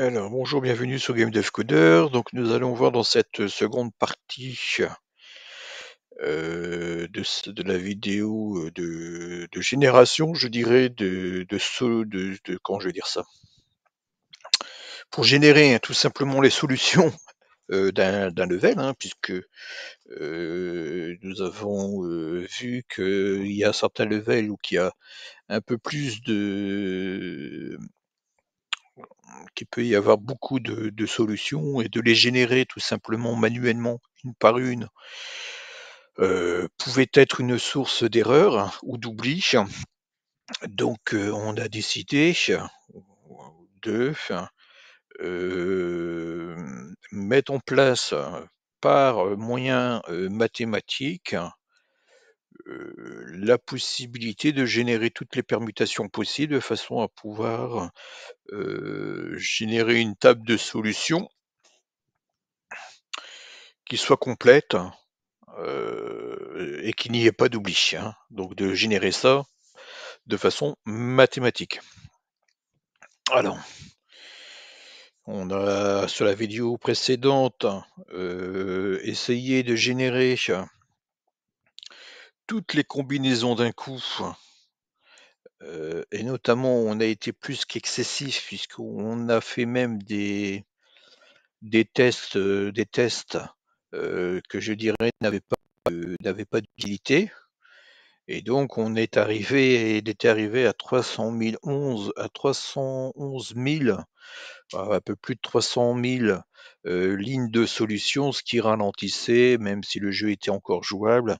Alors, bonjour, bienvenue sur Game Dev Coder. Donc, nous allons voir dans cette seconde partie euh, de, la vidéo euh, de, génération, je dirais, de, de, de, comment je vais dire ça Pour générer hein, tout simplement les solutions euh, d'un level, hein, puisque nous avons vu qu'il y a certains levels où il y a un peu plus de qu'il peut y avoir beaucoup de, solutions et de les générer tout simplement manuellement, une par une, euh, pouvait être une source d'erreur ou d'oubli. Donc euh, on a décidé de euh, mettre en place par moyen mathématique euh, la possibilité de générer toutes les permutations possibles de façon à pouvoir euh, générer une table de solutions qui soit complète euh, et qu'il n'y ait pas d'oubli. Hein. Donc de générer ça de façon mathématique. Alors, on a sur la vidéo précédente essayé de générer toutes les combinaisons d'un coup. Euh, et notamment, on a été plus qu'excessif puisqu'on a fait même des, des tests, euh, des tests euh, que je dirais n'avaient pas, n'avaient pas d'utilité. Et donc, on est arrivé, et était arrivé à 300 à 311 000, un peu plus de 300 000 lignes de solutions, ce qui ralentissait, même si le jeu était encore jouable.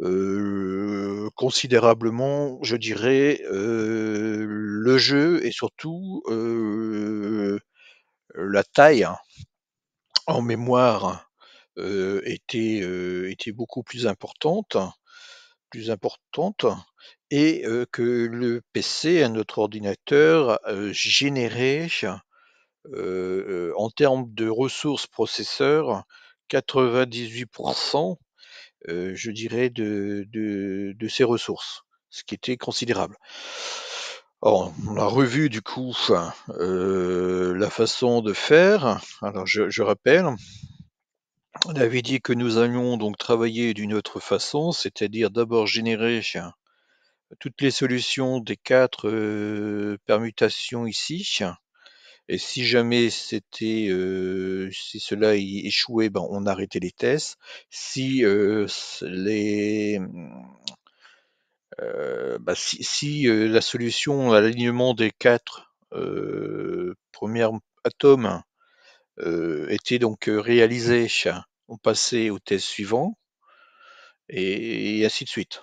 Euh, considérablement, je dirais, euh, le jeu et surtout euh, la taille hein. en mémoire était, était beaucoup plus importante, plus importante, et que le PC, notre ordinateur, générait en termes de ressources processeurs 98% euh, je dirais, de, de, ses ressources, ce qui était considérable. Alors, on a revu du coup euh, la façon de faire. Alors, je, je, rappelle, on avait dit que nous allions donc travailler d'une autre façon, c'est-à-dire d'abord générer toutes les solutions des quatre euh, permutations ici, et si jamais c'était, si cela échouait, ben, on arrêtait les tests. Si les, bah, si, la solution à l'alignement des quatre premiers atomes était donc réalisée, on passait au test suivant, et, ainsi de suite.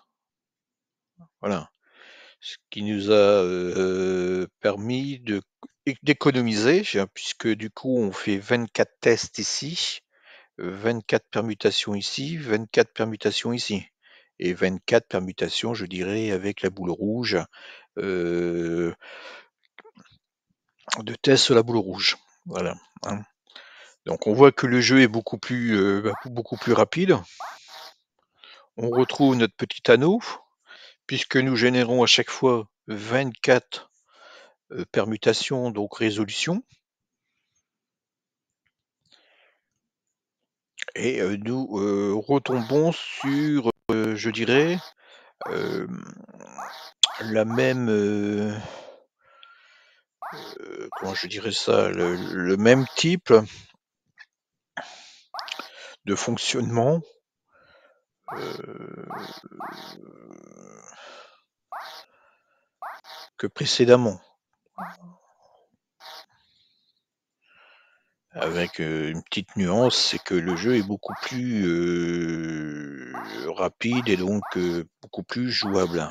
Voilà ce qui nous a permis de d'économiser, puisque du coup, on fait 24 tests ici, 24 euh, permutations ici, 24 permutations ici. Et 24 permutations, je dirais, avec la boule rouge, euh, de tests sur la boule rouge. Voilà. Hein. Donc on voit que le jeu est beaucoup plus, euh, beaucoup plus rapide. On retrouve notre petit anneau, puisque nous générons à chaque fois 24 euh, permutation, donc résolution. Et euh, nous euh, retombons sur, je dirais, la même... comment je dirais ça, le, même type de fonctionnement. que précédemment. Avec euh, une petite nuance, c'est que le jeu est beaucoup plus euh, rapide et donc euh, beaucoup plus jouable.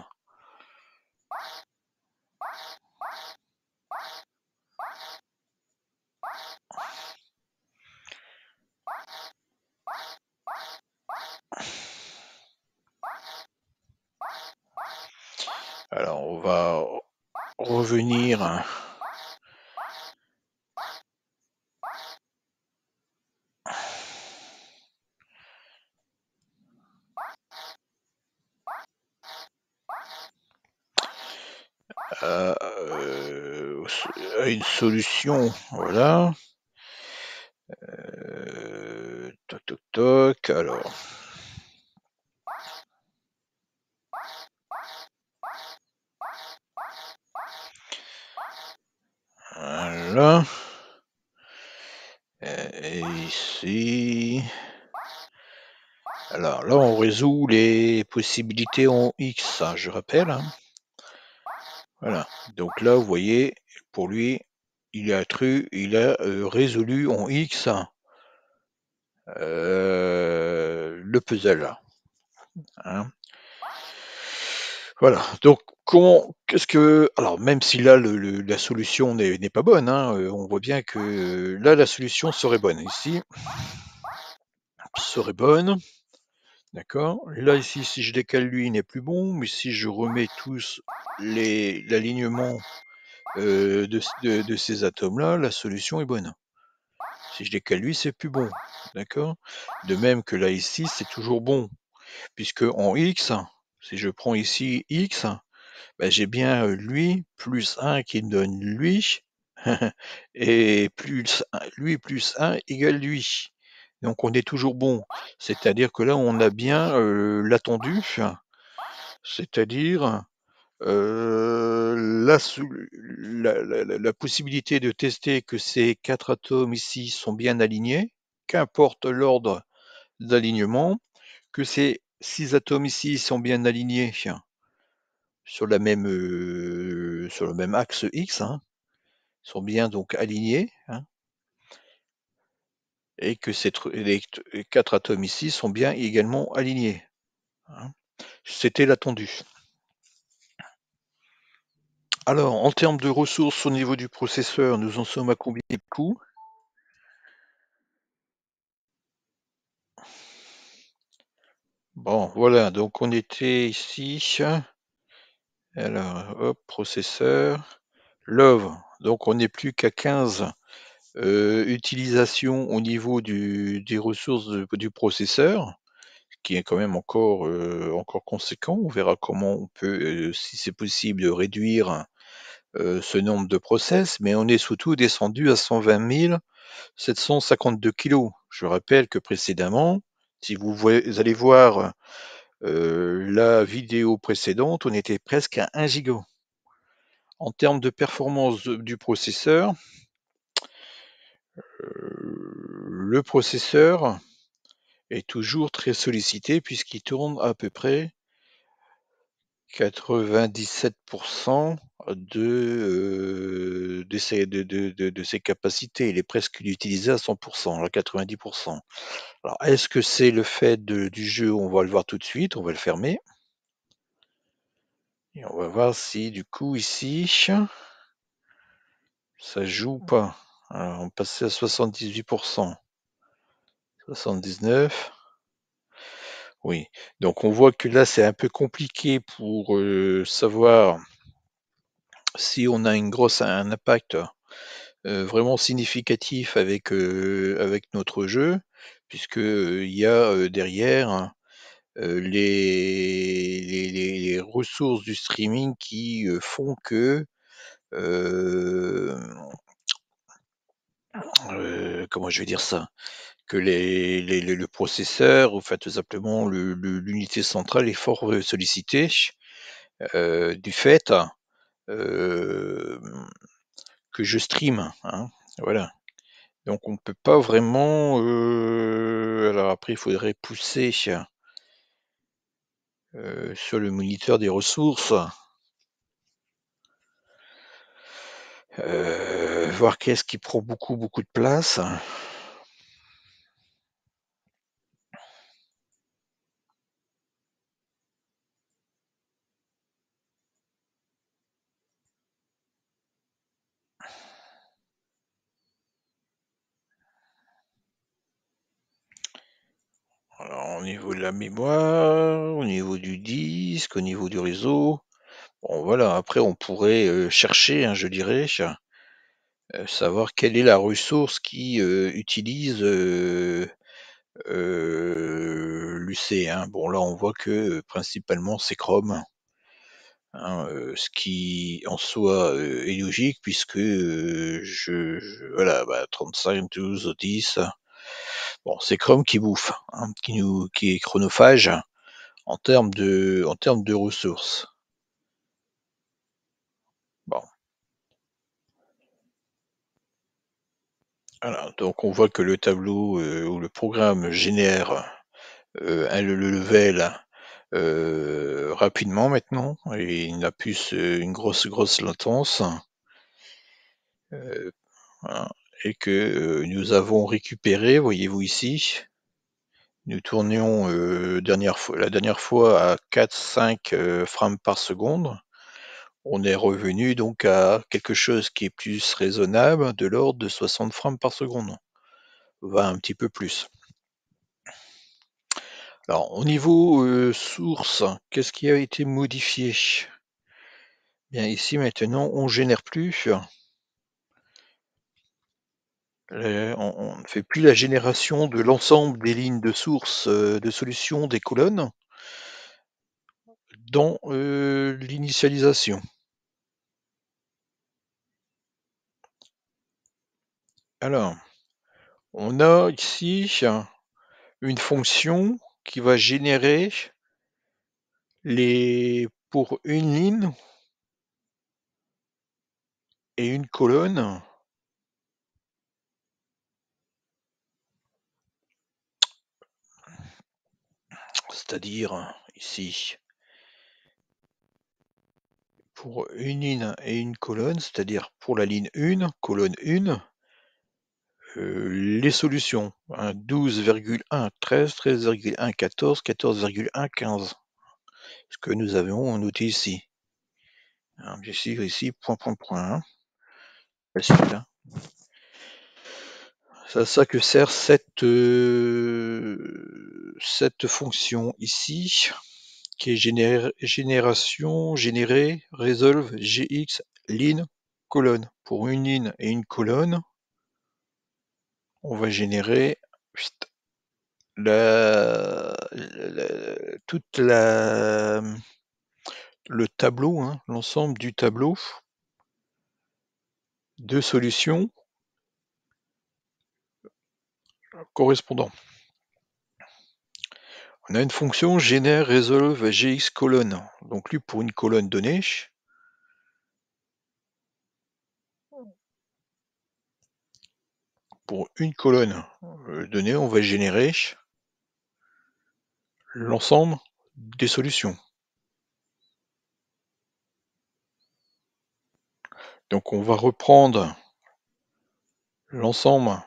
Alors, on va revenir à, euh, une solution. Voilà. Euh, toc toc toc. Alors. Alors là, on résout les possibilités en X, hein, je rappelle. Hein. Voilà. Donc là, vous voyez, pour lui, il a tru, il a euh, résolu en X hein, euh, le puzzle. Voilà. Donc, comment, qu'est-ce que, alors même si là la solution n'est pas bonne, hein, euh, on voit bien que euh, là la solution serait bonne. Ici, serait bonne. D'accord. Là ici, si je décale lui, il n'est plus bon. Mais si je remets tous les l'alignement euh, de, de ces atomes-là, la solution est bonne. Si je décale lui, c'est plus bon. D'accord. De même que là ici, c'est toujours bon, puisque en X, si je prends ici x, ben, j'ai bien euh, lui plus 1 qui donne lui, et plus lui plus 1 égale lui. Donc on est toujours bon. C'est-à-dire que là, on a bien euh, l'attendu, c'est-à-dire euh, la, la, possibilité de tester que ces quatre atomes ici sont bien alignés, qu'importe l'ordre d'alignement, que c'est Six atomes ici sont bien alignés sur, la même, euh, sur le même axe X, hein. sont bien donc alignés, hein. et que ces, les 4 atomes ici sont bien également alignés. Hein. C'était l'attendu. Alors, en termes de ressources au niveau du processeur, nous en sommes à combien de coûts Bon, voilà, donc on était ici. Alors, hop, processeur. Love, donc on n'est plus qu'à 15 euh, utilisations au niveau des ressources du processeur, qui est quand même encore, euh, encore conséquent. On verra comment on peut, euh, si c'est possible, de réduire ce nombre de process, mais on est surtout descendu à 120 752 kg. Je rappelle que précédemment, si vous, allez voir euh, la vidéo précédente, on était presque à 1 giga. En termes de performance du processeur, euh, le processeur est toujours très sollicité puisqu'il tourne à peu près 97% euh, de, de, ses, capacités. Il est presque utilisé à 100%, à 90%. Alors, est-ce que c'est le fait du jeu On va le voir tout de suite, on va le fermer. Et on va voir si, du coup, ici, ça joue ou pas. Alors, on passait à 78%. 79%. Oui, donc on voit que là, c'est un peu compliqué pour savoir si on a une grosse, un impact vraiment significatif avec, avec notre jeu, puisque il y a derrière les, les, les, les, ressources du streaming qui font que ah. comment je vais dire ça que les, le processeur, ou fait tout simplement l'unité centrale est fort euh, sollicitée euh, du fait euh, que je stream. Hein, voilà. Donc on ne peut pas vraiment... alors après, il faudrait pousser sur le moniteur des ressources. voir qu'est-ce qui prend beaucoup beaucoup de place. mémoire, au niveau du disque, au niveau du réseau. Bon voilà, après on pourrait euh, chercher, hein, je dirais, euh, savoir quelle est la ressource qui euh, utilise l'UC. Hein. Bon là on voit que principalement c'est Chrome. Hein, ce qui en soi est logique puisque je, voilà 35 12 10 Bon, c'est Chrome qui bouffe, hein, qui, nous, qui est chronophage en termes de, ressources. Bon. Voilà, donc on voit que le tableau euh, ou le programme génère euh, le, level euh, rapidement maintenant et il n'a plus une grosse grosse latence. Euh, voilà et que euh, nous avons récupéré, voyez-vous ici, nous tournions euh, dernière fois, la dernière fois à 4-5 euh, frames par seconde. On est revenu donc à quelque chose qui est plus raisonnable, de l'ordre de 60 frames par seconde. Va un petit peu plus. Alors au niveau source, qu'est-ce qui a été modifié Bien ici maintenant on génère plus euh, on, ne fait plus la génération de l'ensemble des lignes de source, euh, de solution des colonnes dans euh, l'initialisation. Alors, on a ici une fonction qui va générer les pour une ligne et une colonne c'est-à-dire ici pour une ligne et une colonne, c'est-à-dire pour la ligne 1, colonne 1, euh, les solutions 12,113, 12,1, 13, 13,1, 14, 14,1, 15. Ce que nous avons outil ici. Hein, ici, point, point, point. C'est à ça que sert cette, euh, cette fonction ici, qui est génération, générer, résolve, gx, line, colonne. Pour une ligne et une colonne, on va générer la, toute la, le tableau, hein, l'ensemble du tableau de solutions correspondant. On a une fonction génère résolve gx colonne. Donc lui pour une colonne donnée. Pour une colonne euh, donnée, on va générer l'ensemble des solutions. Donc on va reprendre l'ensemble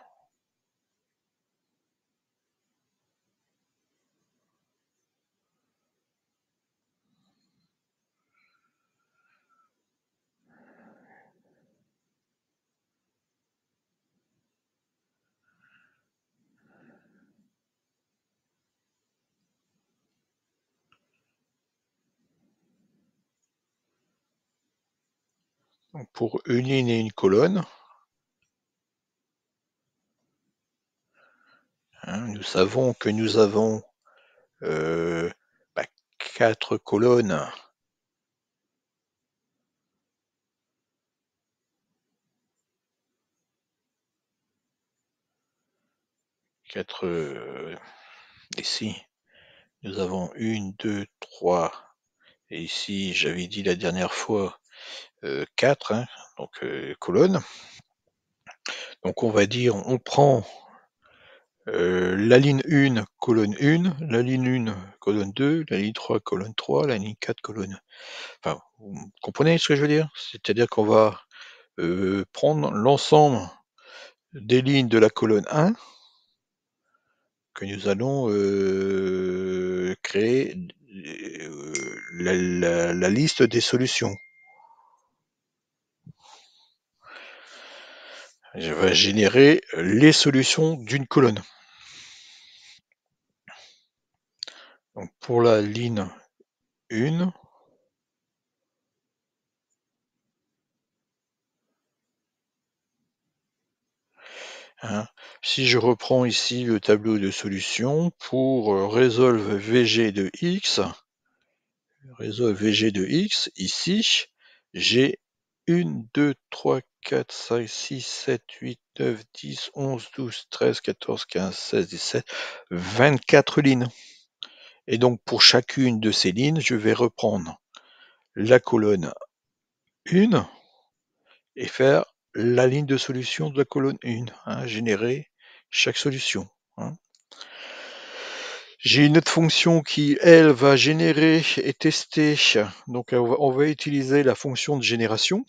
pour une ligne et une colonne, hein, nous savons que nous avons euh, bah, quatre colonnes quatre ici euh, nous avons une deux trois et ici j'avais dit la dernière fois 4, euh, hein, donc euh, colonne. Donc on va dire, on prend euh, la ligne 1, colonne 1, la ligne 1, colonne 2, la ligne 3, colonne 3, la ligne 4, colonne. vous comprenez ce que je veux dire C'est-à-dire qu'on va prendre l'ensemble des lignes de la colonne 1 que nous allons créer la liste des solutions. je vais générer euh, les solutions d'une colonne. Donc pour la ligne 1, hein, si je reprends ici le tableau de solutions, pour euh, résolve VG de X, résolve VG de X, ici, j'ai 1, 2, 3, 4, 5, 6, 7, 8, 9, 10, 11, 12, 13, 14, 15, 16, 17. 24 lignes. Et donc pour chacune de ces lignes, je vais reprendre la colonne 1 et faire la ligne de solution de la colonne 1. Hein, générer chaque solution. Hein. J'ai une autre fonction qui, elle, va générer et tester. Donc, on va utiliser la fonction de génération.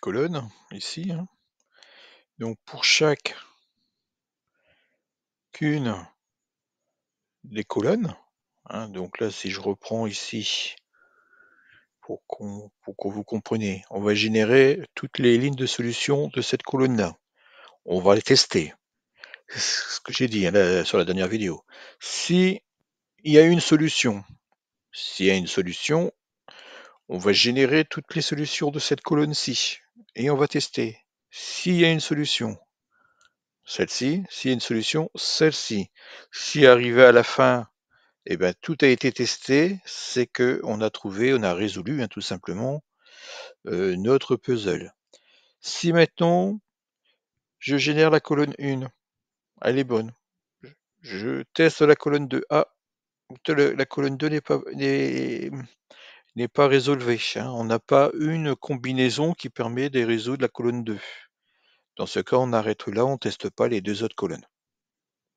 Colonne, ici. Hein. Donc, pour chaque qu'une des colonnes, hein, donc là, si je reprends ici, pour, qu'on, pour que vous compreniez, on va générer toutes les lignes de solution de cette colonne-là. On va les tester ce que j'ai dit hein, sur la dernière vidéo. Si il y a une solution, s'il y a une solution, on va générer toutes les solutions de cette colonne-ci et on va tester. S'il y a une solution, celle-ci, s'il y a une solution, celle-ci. Si arrivé à la fin, eh ben, tout a été testé, c'est que on a trouvé, on a résolu hein, tout simplement euh, notre puzzle. Si maintenant je génère la colonne 1, elle est bonne. Je teste la colonne 2 Ah, la colonne 2 n'est pas, n'est pas résolvée. Hein. On n'a pas une combinaison qui permet de résoudre la colonne 2. Dans ce cas, on arrête là, on ne teste pas les deux autres colonnes.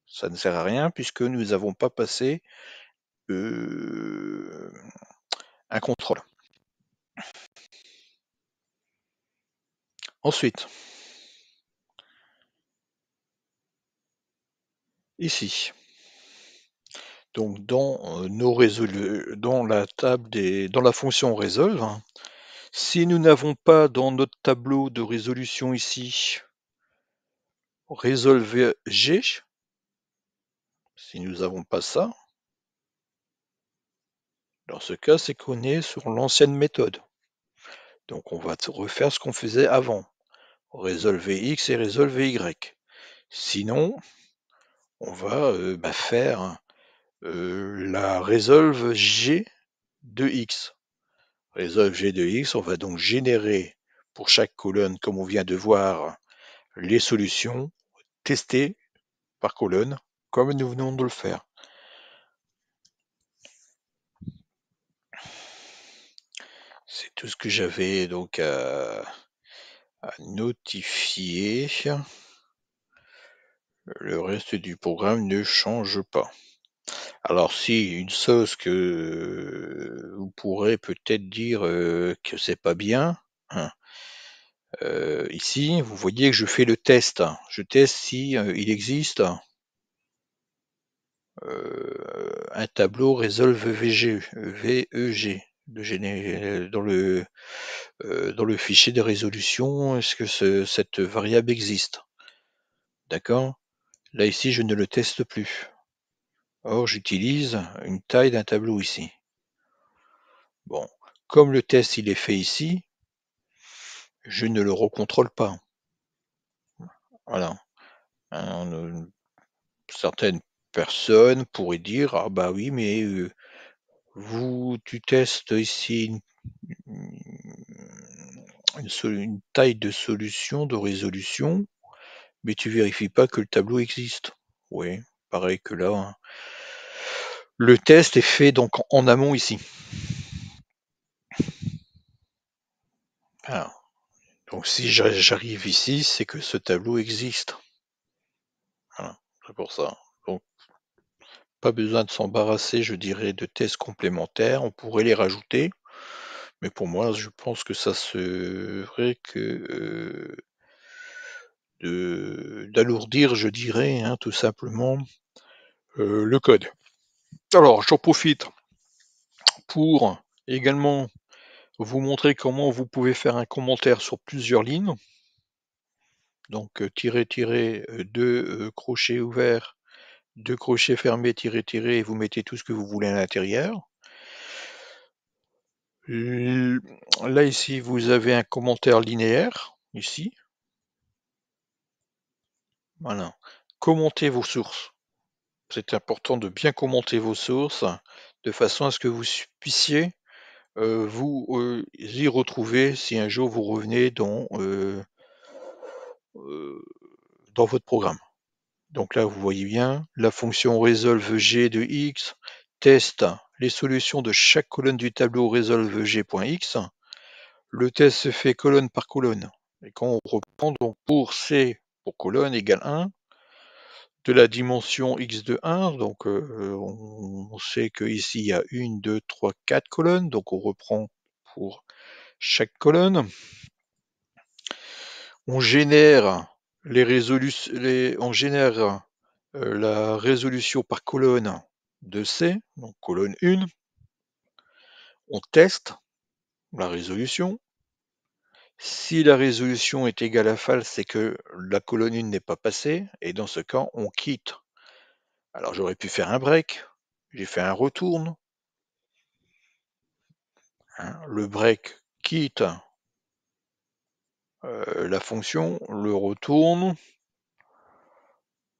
Ça ne sert à rien puisque nous n'avons pas passé euh, un contrôle. Ensuite, ici. Donc dans, euh, nos dans, la table des, dans la fonction résolve, hein, si nous n'avons pas dans notre tableau de résolution ici résolver G, si nous n'avons pas ça, dans ce cas, c'est qu'on est sur l'ancienne méthode. Donc on va refaire ce qu'on faisait avant. Résolver X et résolver Y. Sinon, on va euh, bah, faire euh, la résolve G de X. Résolve G de X, on va donc générer pour chaque colonne, comme on vient de voir, les solutions testées par colonne, comme nous venons de le faire. C'est tout ce que j'avais donc à, à notifier. Le reste du programme ne change pas. Alors si une sauce que euh, vous pourrez peut-être dire euh, que c'est pas bien, hein, euh, ici, vous voyez que je fais le test. Je teste si il existe un tableau résolve VG, VEG de dans le dans le fichier de résolution. Est-ce que cette variable existe D'accord Là ici je ne le teste plus. Or j'utilise une taille d'un tableau ici. Bon, comme le test il est fait ici, je ne le recontrôle pas. Voilà. certaines personnes pourraient dire ah bah oui mais euh, vous tu testes ici une, taille de solution de résolution mais tu vérifies pas que le tableau existe. Oui, pareil que là. Hein. Le test est fait donc en amont ici. donc si j'arrive ici, c'est que ce tableau existe. Voilà, c'est pour ça. Donc, pas besoin de s'embarrasser, je dirais, de tests complémentaires. On pourrait les rajouter. Mais pour moi, je pense que ça serait que euh, d'alourdir, je dirais, hein, tout simplement, euh, le code. Alors, j'en profite pour également vous montrer comment vous pouvez faire un commentaire sur plusieurs lignes. Donc, euh, tirer, tirer, euh, deux crochets ouverts, deux crochets fermés, tirer, tirer, et vous mettez tout ce que vous voulez à l'intérieur. Là, ici, vous avez un commentaire linéaire, ici, voilà. Commentez vos sources. C'est important de bien commenter vos sources de façon à ce que vous puissiez euh, vous euh, y retrouver si un jour vous revenez dans, euh, dans votre programme. Donc là, vous voyez bien, la fonction résolve g de x teste les solutions de chaque colonne du tableau résolve g.x. Le test se fait colonne par colonne. Et quand on reprend, donc pour ces pour colonne égale 1 de la dimension x de 1, donc euh, on sait que ici il y a 1, 2, 3, 4 colonnes, donc on reprend pour chaque colonne. On génère, les les, on génère euh, la résolution par colonne de C, donc colonne 1. On teste la résolution. Si la résolution est égale à false, c'est que la colonne n'est pas passée, et dans ce cas, on quitte. Alors j'aurais pu faire un break, j'ai fait un retourne. Hein, le break quitte euh, la fonction, le retourne.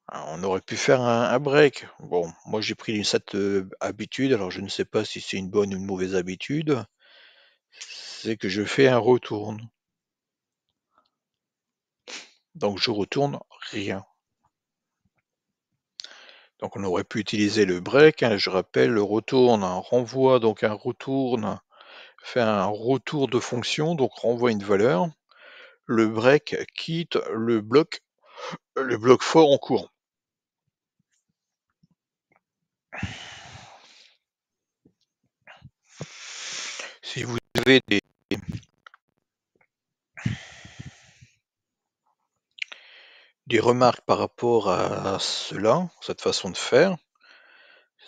Ah, on aurait pu faire un, break. Bon, moi j'ai pris cette euh, habitude, alors je ne sais pas si c'est une bonne ou une mauvaise habitude. C'est que je fais un retourne. Donc je retourne rien. Donc on aurait pu utiliser le break, hein, je rappelle, le retourne, un renvoi, donc un retourne, fait un retour de fonction, donc renvoie une valeur. Le break quitte le bloc, le bloc fort en cours. Si vous avez des, des remarques par rapport à cela, cette façon de faire.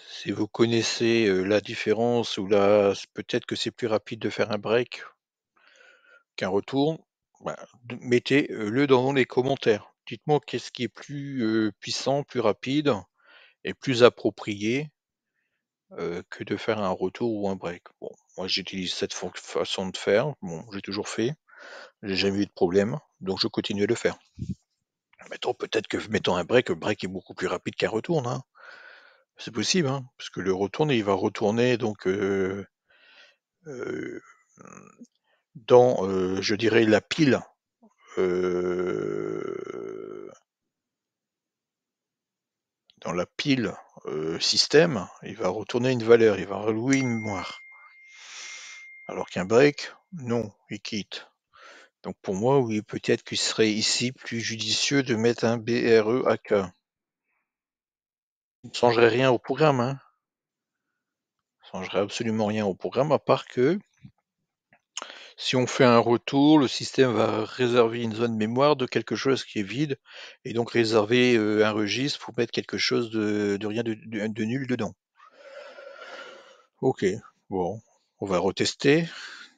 Si vous connaissez euh, la différence ou la, peut-être que c'est plus rapide de faire un break qu'un retour, bah, mettez-le euh, dans les commentaires. Dites-moi qu'est-ce qui est plus euh, puissant, plus rapide et plus approprié que de faire un retour ou un break. Bon, moi j'utilise cette façon de faire. Bon, j'ai toujours fait. J'ai jamais eu de problème, donc je continue à le faire. Bah, mettons peut-être que mettons un break, le break est beaucoup plus rapide qu'un retourne. C'est possible, hein, parce que le retourne, il va retourner donc euh, euh, dans, euh, je dirais, la pile. dans la pile système, il va retourner une valeur, il va relouer une mémoire. Alors qu'un break, non, il quitte. Donc pour moi, oui, peut-être qu'il serait ici plus judicieux de mettre un BREAK. Ça ne changerait rien au programme, hein. ne changerait absolument rien au programme, à part que si on fait un retour, le système va réserver une zone mémoire de quelque chose qui est vide, et donc réserver euh, un registre pour mettre quelque chose de, rien de nul dedans. Ok, bon, on va retester.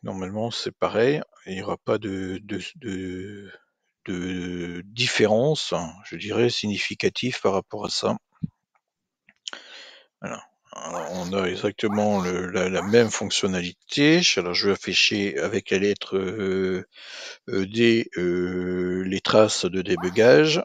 Normalement, c'est pareil. Il n'y aura pas de, différence, hein, je dirais, significative par rapport à ça. Voilà. on a exactement la, même fonctionnalité. Alors, je vais afficher avec la lettre euh, euh, D euh, les traces de débugage.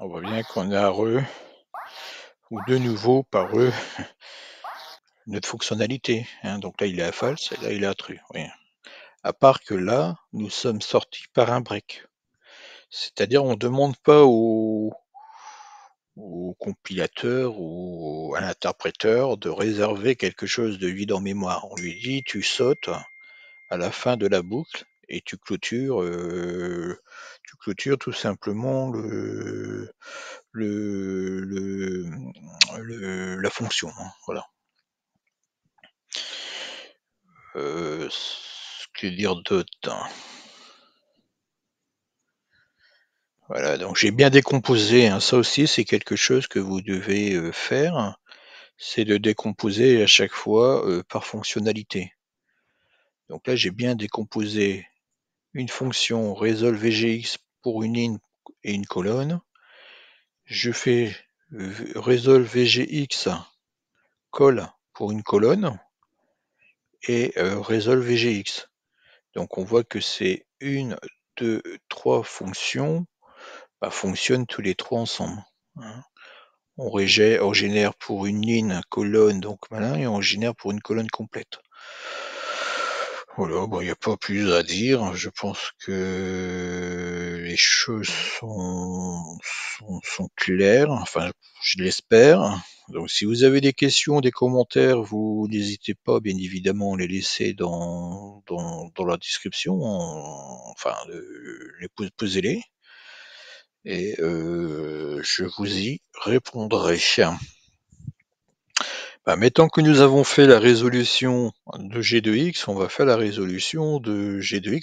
On voit bien qu'on a re, ou de nouveau par eux, notre fonctionnalité. Hein. Donc là, il est à false et là, il est à true. À part que là, nous sommes sortis par un break. C'est-à-dire, on ne demande pas au, au compilateur ou à l'interpréteur de réserver quelque chose de vide en mémoire. On lui dit, tu sautes à la fin de la boucle et tu clôtures, euh, tu clôtures tout simplement le, le, le, la fonction. Hein, voilà. Euh, ce que dire d'autre Voilà, donc j'ai bien décomposé. Hein. ça aussi, c'est quelque chose que vous devez euh, faire. C'est de décomposer à chaque fois euh, par fonctionnalité. Donc là, j'ai bien décomposé une fonction vgx pour une ligne et une colonne. Je fais euh, vgx col pour une colonne et euh, vgx. Donc on voit que c'est une, deux, trois fonctions bah, fonctionnent tous les trois ensemble. Hein. On, régère, on génère pour une ligne colonne donc malin et on génère pour une colonne complète. Voilà, bon, il n'y a pas plus à dire. Je pense que les choses sont, claires. Enfin, je l'espère. Donc, si vous avez des questions, des commentaires, vous n'hésitez pas, bien évidemment, à les laisser dans, dans, la description. Enfin, euh, les posez-les. Et euh, je vous y répondrai. Bah, mettons que nous avons fait la résolution de g 2 x, on va faire la résolution de g 2 y.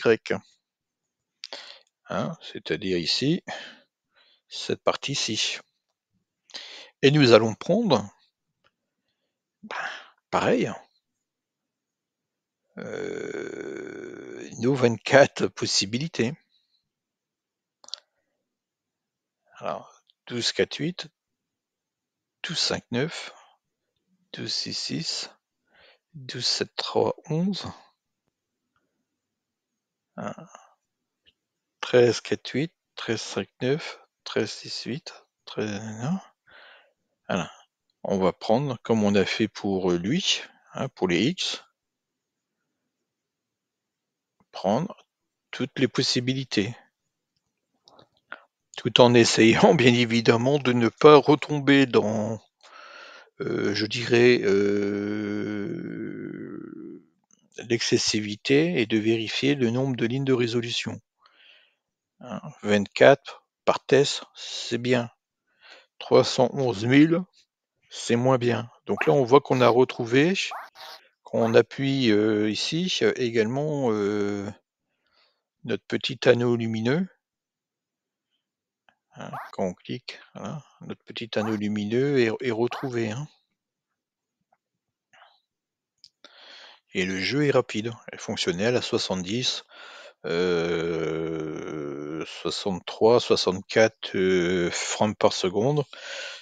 Hein, c'est-à-dire ici, cette partie-ci. Et nous allons prendre, bah, pareil, euh, nos 24 possibilités. Alors, 12, 4, 8, 12, 5, 9, 12, 6, 6, 12, 7, 3, 11, 13, 4, 8, 13, 5, 9, 13, 6, 8, 13, 9. On va prendre comme on a fait pour euh, lui, hein, pour les X. Prendre toutes les possibilités. Tout en essayant, bien évidemment, de ne pas retomber dans euh, je dirais, euh, l'excessivité et de vérifier le nombre de lignes de résolution. 24 hein, par test, c'est bien. 311 000, c'est moins bien. Donc là, on voit qu'on a retrouvé, qu'on on appuie euh, ici, également notre petit anneau lumineux Hein, quand on clique, notre petit anneau lumineux est, retrouvé. Hein. Et le jeu est rapide, est fonctionnel à 70, 63, 64 frames par seconde,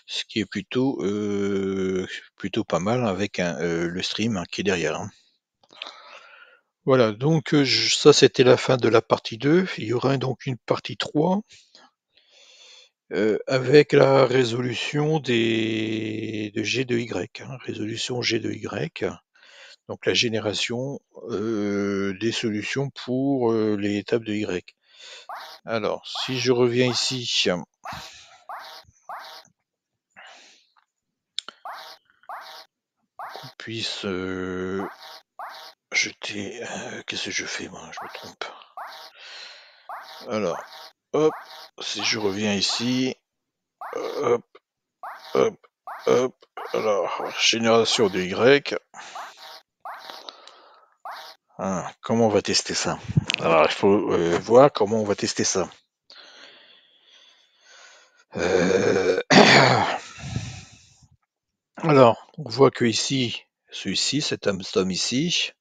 ce qui est plutôt, euh, plutôt pas mal avec euh, le stream hein, qui est derrière. Voilà, donc euh, ça c'était la fin de la partie 2. Il y aura donc une partie 3. Euh, avec la résolution des, de G de Y, hein, résolution G de Y, donc la génération euh, des solutions pour euh, les étapes de Y. Alors, si je reviens ici, qu'on puisse jeter... Qu'est-ce que je fais moi Je me trompe. Alors, hop, si je reviens ici, hop, hop, hop, alors, génération de Y. Hein, comment on va tester ça Alors, il faut euh, voir comment on va tester ça. Euh, alors, on voit que ici, celui-ci, cet âme-somme ici,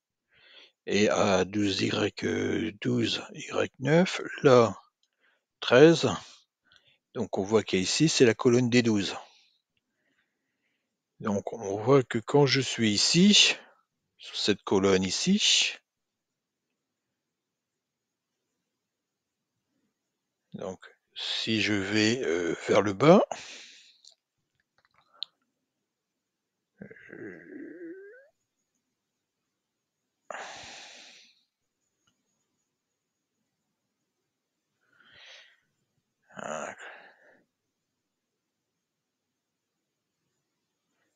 et à 12Y12, Y9, euh, là, 13, Donc on voit qu'ici, c'est la colonne des 12. Donc on voit que quand je suis ici, sur cette colonne ici, donc si je vais euh, vers le bas,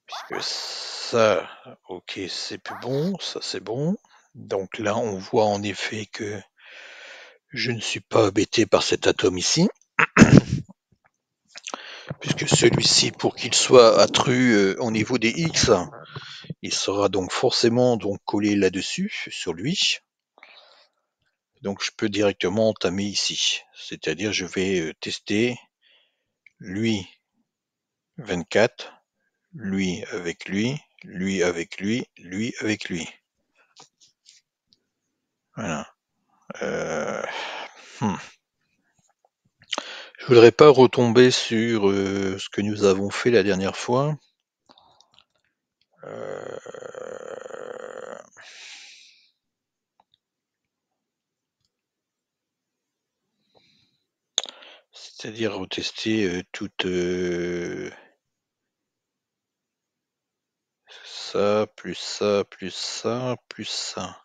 Puisque ça, ok, c'est plus bon, ça c'est bon. Donc là, on voit en effet que je ne suis pas bêté par cet atome ici. Puisque celui-ci, pour qu'il soit attru euh, au niveau des X, il sera donc forcément donc collé là-dessus, sur lui. Donc je peux directement entamer ici. C'est-à-dire je vais euh, tester lui 24, lui avec lui, lui avec lui, lui avec lui. Voilà. Euh, hmm. Je voudrais pas retomber sur euh, ce que nous avons fait la dernière fois. Euh, C'est-à-dire retester euh, toute euh, ça, plus ça, plus ça, plus ça.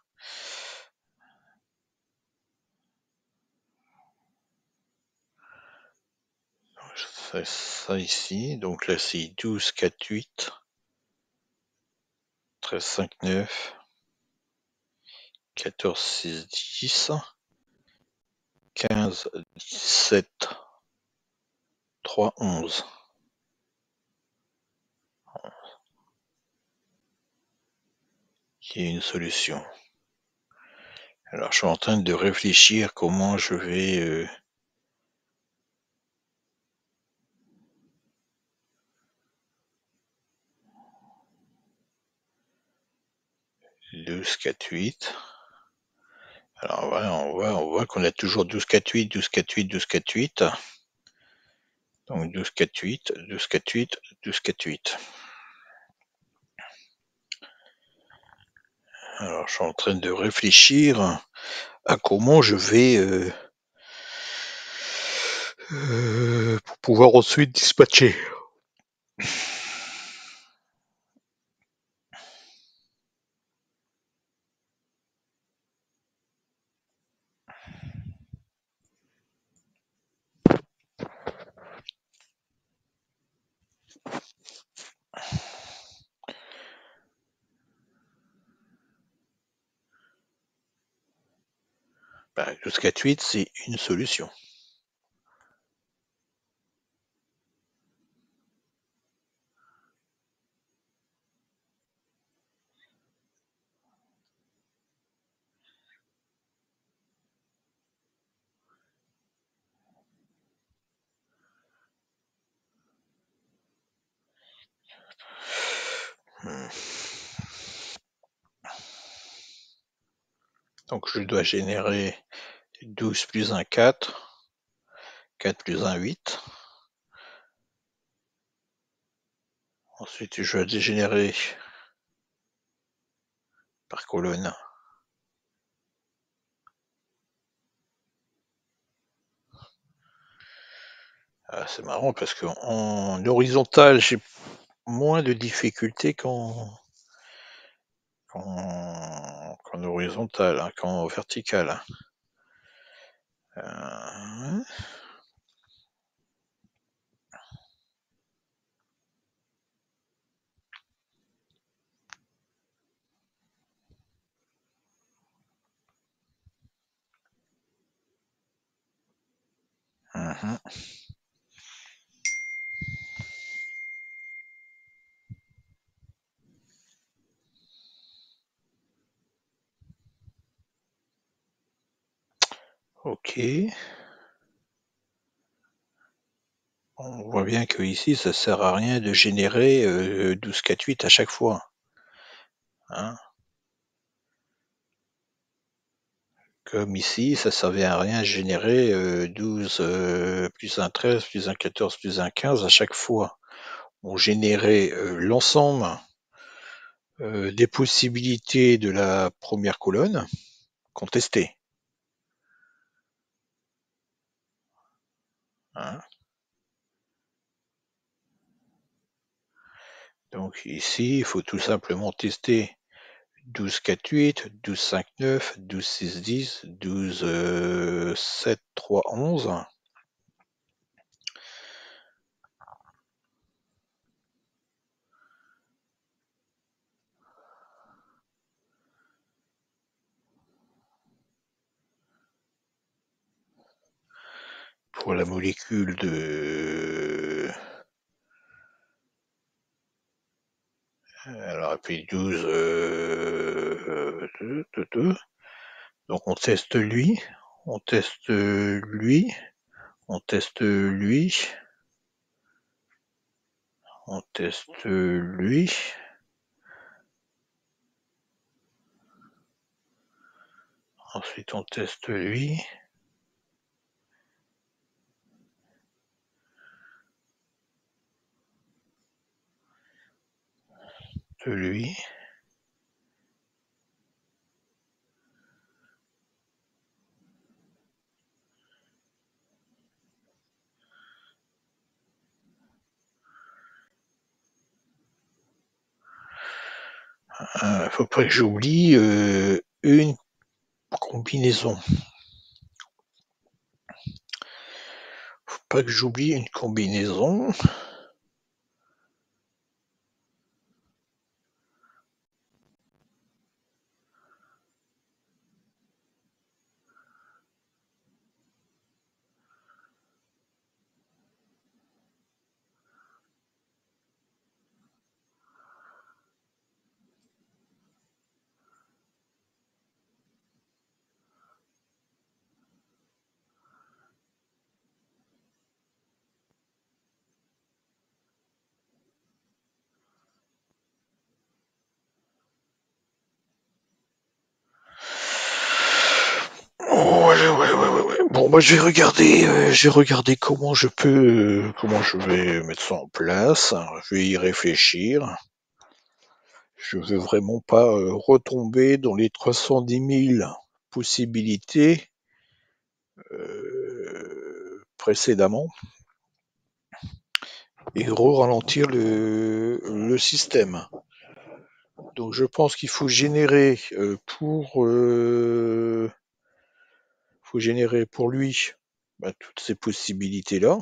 Ça, ça ici, donc là c'est 12, 4, 8, 13, 5, 9, 14, 6, 10, 15, 17, 11 Qui est une solution. Alors, je suis en train de réfléchir comment je vais. 12 4 8 Alors voilà, on voit, on voit qu'on a toujours 12, 4, 8, 12, 4, 8, 12, 4, 8. Donc 12, 4, 8, 12, 4, 8, 12, 4, 8. Alors, je suis en train de réfléchir à comment je vais euh, euh, pouvoir ensuite dispatcher. bah, jusqu'à c'est une solution. je dois générer 12 plus 1, 4. 4 plus 1, 8. Ensuite, je vais dégénérer par colonne. Ah, c'est marrant parce qu'en horizontal, j'ai moins de difficultés qu'en qu'en horizontal, hein, qu'en vertical. Euh... Uh On voit bien que ici, ça sert à rien de générer 12 4 8 à chaque fois. Hein. Comme ici, ça servait à rien de générer 12 euh, euh, plus un 13 plus un 14 plus un 15 à chaque fois. On générait euh, l'ensemble des possibilités de la première colonne contestée. Hein? Donc ici, il faut tout simplement tester 12, 4, 8, 12, 5, 9, 12, 6, 10, 12, 7, 3, 11. pour la molécule de alors puis 12 euh, donc on teste lui on teste lui on teste lui on teste lui ensuite on teste lui lui euh, faut pas que j'oublie euh, une combinaison. Faut pas que j'oublie une combinaison. Bon, moi, je vais regarder, euh, je comment je peux, euh, comment je vais mettre ça en place. Je vais y réfléchir. Je veux vraiment pas euh, retomber dans les 310 000 possibilités euh, précédemment et re-ralentir le, le système. Donc, je pense qu'il faut générer pour générer pour lui bah, toutes ces possibilités-là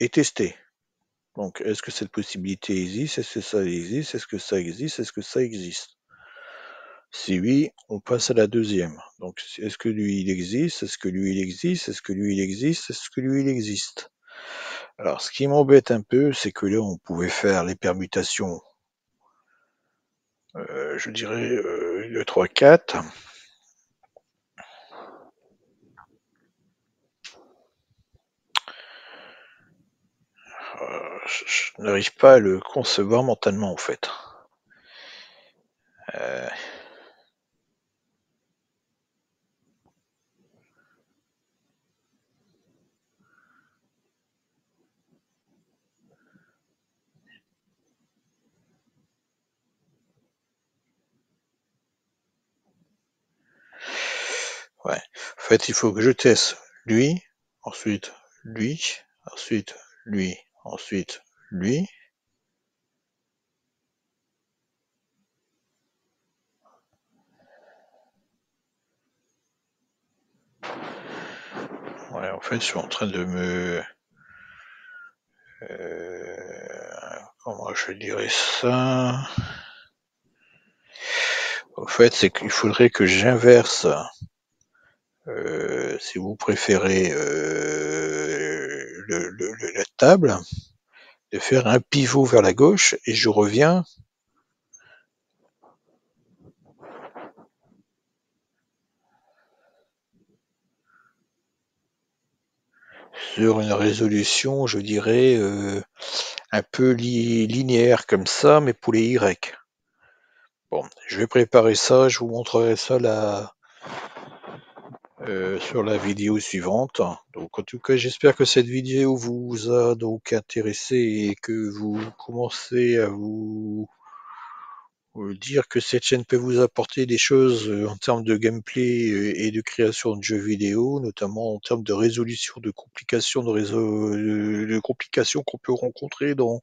et tester. Donc, est-ce que cette possibilité existe Est-ce que ça existe Est-ce que ça existe Est-ce que ça existe Si oui, on passe à la deuxième. Donc, est-ce que lui il existe Est-ce que lui il existe Est-ce que lui il existe Est-ce que lui il existe Alors, ce qui m'embête un peu, c'est que là, on pouvait faire les permutations euh, je dirais euh, le 3-4. Euh, je n'arrive pas à le concevoir mentalement en fait. Euh, Ouais. En fait, il faut que je teste lui, ensuite lui, ensuite lui, ensuite lui. Ouais, en fait, je suis en train de me... Euh, comment je dirais ça En fait, c'est qu'il faudrait que j'inverse euh, si vous préférez euh, la table, de faire un pivot vers la gauche et je reviens. sur une résolution, je dirais, euh, un peu linéaire comme ça, mais pour les Y. Bon, je vais préparer ça, je vous montrerai ça la, euh, sur la vidéo suivante. Donc en tout cas, j'espère que cette vidéo vous a donc intéressé et que vous commencez à vous euh, dire que cette chaîne peut vous apporter des choses euh, en termes de gameplay et de création de jeux vidéo, notamment en termes de résolution de complications de, complications qu'on peut rencontrer dans,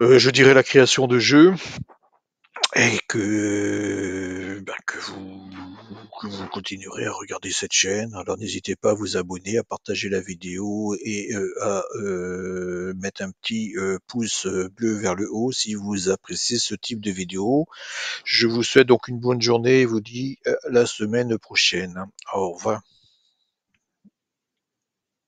je dirais, la création de jeux et que, euh, bah, vous, vous, continuerez à regarder cette chaîne. Alors n'hésitez pas à vous abonner, à partager la vidéo et euh, à euh, mettre un petit pouce bleu vers le haut si vous appréciez ce type de vidéo. Je vous souhaite donc une bonne journée et vous dis la semaine prochaine. Au revoir.